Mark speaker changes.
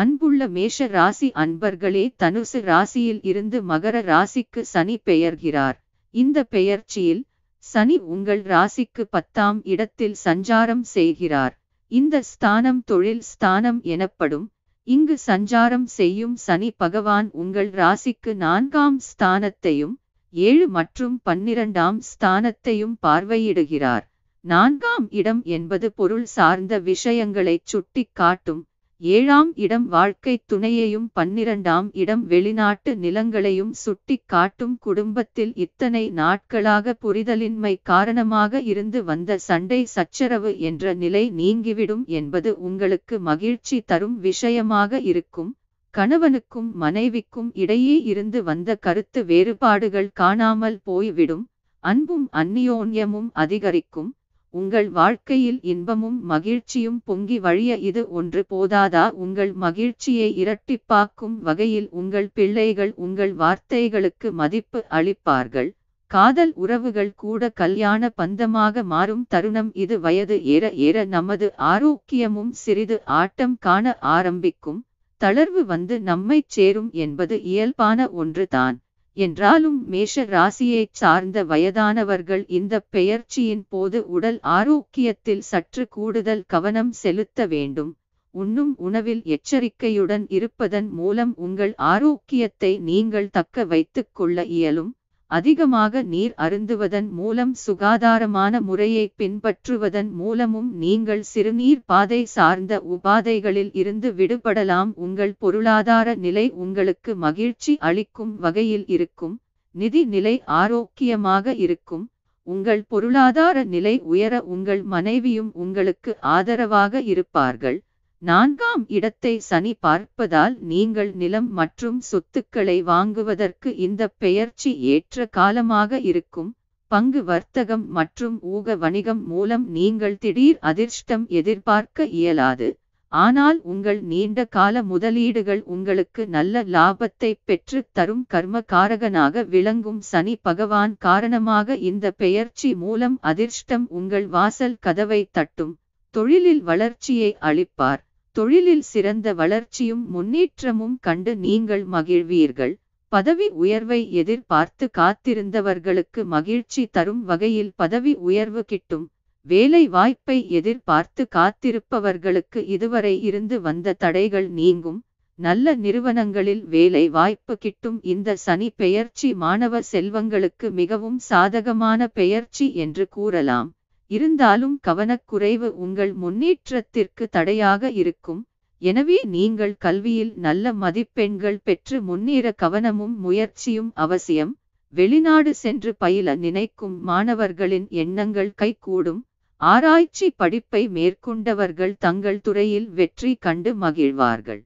Speaker 1: அன்புள்ள மேஷ ராசி அன்பர்களே தனுசு ராசியில் இருந்து மகர ராசிக்கு சனி பெயர்கிறார் இந்த பெயர்ச்சியில் சனி உங்கள் ராசிக்கு பத்தாம் இடத்தில் சஞ்சாரம் செய்கிறார் இந்த ஸ்தானம் தொழில் ஸ்தானம் எனப்படும் இங்கு சஞ்சாரம் செய்யும் சனி பகவான் உங்கள் ராசிக்கு நான்காம் ஸ்தானத்தையும் ஏழு மற்றும் பன்னிரண்டாம் ஸ்தானத்தையும் பார்வையிடுகிறார் நான்காம் இடம் என்பது பொருள் சார்ந்த விஷயங்களை சுட்டி காட்டும் ஏழாம் இடம் வாழ்க்கை துணையையும் பன்னிரண்டாம் இடம் வெளிநாட்டு நிலங்களையும் சுட்டி காட்டும் குடும்பத்தில் இத்தனை நாட்களாக புரிதலின்மை காரணமாக இருந்து வந்த சண்டை சச்சரவு என்ற நிலை நீங்கிவிடும் என்பது உங்களுக்கு மகிழ்ச்சி தரும் விஷயமாக இருக்கும் கணவனுக்கும் மனைவிக்கும் இடையே இருந்து வந்த கருத்து வேறுபாடுகள் காணாமல் போய்விடும் அன்பும் அந்நியோன்யமும் அதிகரிக்கும் உங்கள் வாழ்க்கையில் இன்பமும் மகிழ்ச்சியும் பொங்கி வழிய இது ஒன்று போதாதா உங்கள் மகிழ்ச்சியை இரட்டிப்பாக்கும் வகையில் உங்கள் பிள்ளைகள் உங்கள் வார்த்தைகளுக்கு மதிப்பு அளிப்பார்கள் காதல் உறவுகள் கூட கல்யாண பந்தமாக மாறும் தருணம் இது வயது ஏற ஏற நமது ஆரோக்கியமும் சிறிது ஆட்டம் காண ஆரம்பிக்கும் தளர்வு வந்து நம்மைச் சேரும் என்பது இயல்பான ஒன்றுதான் என்றாலும் மேஷ ராசியைச் சார்ந்த வயதானவர்கள் இந்த பெயர்ச்சியின் போது உடல் ஆரோக்கியத்தில் சற்று கூடுதல் கவனம் செலுத்த வேண்டும் உண்ணும் உணவில் எச்சரிக்கையுடன் இருப்பதன் மூலம் உங்கள் ஆரோக்கியத்தை நீங்கள் தக்க வைத்துக் கொள்ள இயலும் அதிகமாக நீர் அருந்துவதன் மூலம் சுகாதாரமான முறையை பின்பற்றுவதன் மூலமும் நீங்கள் சிறுநீர் பாதை சார்ந்த உபாதைகளில் இருந்து விடுபடலாம் உங்கள் பொருளாதார நிலை உங்களுக்கு மகிழ்ச்சி அளிக்கும் வகையில் இருக்கும் நிதி நிலை ஆரோக்கியமாக இருக்கும் உங்கள் பொருளாதார நிலை உயர உங்கள் மனைவியும் உங்களுக்கு ஆதரவாக இருப்பார்கள் நான்காம் இடத்தை சனி பார்ப்பதால் நீங்கள் நிலம் மற்றும் சொத்துக்களை வாங்குவதற்கு இந்த பெயர்ச்சி ஏற்ற காலமாக இருக்கும் பங்கு வர்த்தகம் மற்றும் ஊக வணிகம் மூலம் நீங்கள் திடீர் அதிர்ஷ்டம் எதிர்பார்க்க இயலாது ஆனால் உங்கள் நீண்ட கால முதலீடுகள் உங்களுக்கு நல்ல லாபத்தை பெற்று தரும் கர்மகாரகனாக விளங்கும் சனி பகவான் காரணமாக இந்த பெயர்ச்சி மூலம் அதிர்ஷ்டம் உங்கள் வாசல் கதவை தட்டும் தொழிலில் வளர்ச்சியை அளிப்பார் தொழிலில் சிறந்த வளர்ச்சியும் முன்னேற்றமும் கண்டு நீங்கள் மகிழ்வீர்கள் பதவி உயர்வை எதிர்பார்த்து காத்திருந்தவர்களுக்கு மகிழ்ச்சி தரும் வகையில் பதவி உயர்வு கிட்டும் வேலை வாய்ப்பை எதிர்பார்த்து காத்திருப்பவர்களுக்கு இதுவரை இருந்து வந்த தடைகள் நீங்கும் நல்ல நிறுவனங்களில் வேலை வாய்ப்பு கிட்டும் இந்த சனி பெயர்ச்சி மாணவ செல்வங்களுக்கு மிகவும் சாதகமான பெயர்ச்சி என்று கூறலாம் இருந்தாலும் கவனக்குறைவு உங்கள் முன்னேற்றத்திற்கு தடையாக இருக்கும் எனவே நீங்கள் கல்வியில் நல்ல மதிப்பெண்கள் பெற்று முன்னேற கவனமும் முயற்சியும் அவசியம் வெளிநாடு சென்று பயில நினைக்கும் மாணவர்களின் எண்ணங்கள் கைகூடும் ஆராய்ச்சி படிப்பை மேற்கொண்டவர்கள் தங்கள் துறையில் வெற்றி கண்டு மகிழ்வார்கள்